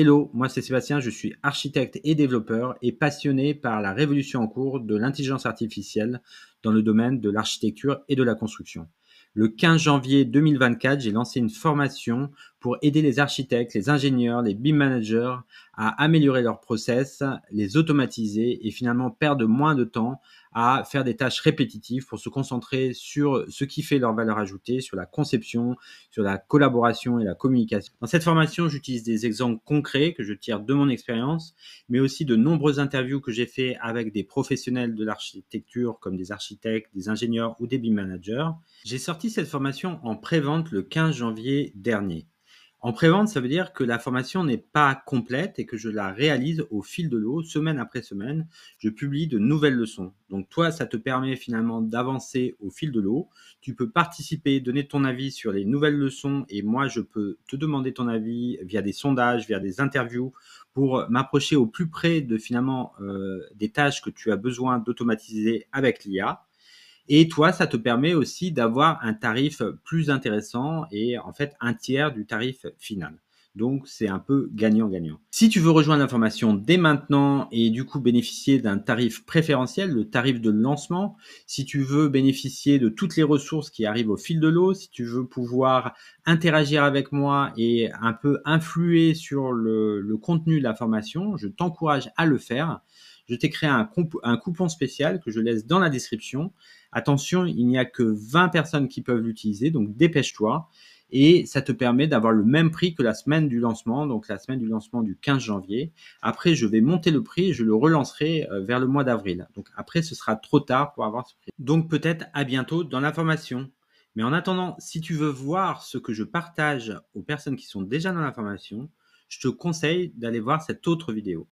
Hello, moi c'est Sébastien, je suis architecte et développeur et passionné par la révolution en cours de l'intelligence artificielle dans le domaine de l'architecture et de la construction. Le 15 janvier 2024, j'ai lancé une formation pour aider les architectes, les ingénieurs, les BIM managers à améliorer leurs process, les automatiser et finalement perdre moins de temps à faire des tâches répétitives pour se concentrer sur ce qui fait leur valeur ajoutée, sur la conception, sur la collaboration et la communication. Dans cette formation, j'utilise des exemples concrets que je tire de mon expérience, mais aussi de nombreuses interviews que j'ai fait avec des professionnels de l'architecture comme des architectes, des ingénieurs ou des BIM managers. J'ai sorti cette formation en pré-vente le 15 janvier dernier. En prévente, ça veut dire que la formation n'est pas complète et que je la réalise au fil de l'eau, semaine après semaine. Je publie de nouvelles leçons. Donc toi, ça te permet finalement d'avancer au fil de l'eau. Tu peux participer, donner ton avis sur les nouvelles leçons et moi, je peux te demander ton avis via des sondages, via des interviews pour m'approcher au plus près de finalement euh, des tâches que tu as besoin d'automatiser avec l'IA. Et toi, ça te permet aussi d'avoir un tarif plus intéressant et en fait un tiers du tarif final. Donc c'est un peu gagnant-gagnant. Si tu veux rejoindre l'information dès maintenant et du coup bénéficier d'un tarif préférentiel, le tarif de lancement, si tu veux bénéficier de toutes les ressources qui arrivent au fil de l'eau, si tu veux pouvoir interagir avec moi et un peu influer sur le, contenu de la formation, je t'encourage à le faire. Je t'ai créé un, un coupon spécial que je laisse dans la description. Attention, il n'y a que 20 personnes qui peuvent l'utiliser, donc dépêche-toi et ça te permet d'avoir le même prix que la semaine du lancement, donc la semaine du lancement du 15 janvier. Après, je vais monter le prix et je le relancerai euh, vers le mois d'avril. Donc après, ce sera trop tard pour avoir ce prix. Donc peut-être à bientôt dans la formation. Mais en attendant, si tu veux voir ce que je partage aux personnes qui sont déjà dans la formation, je te conseille d'aller voir cette autre vidéo.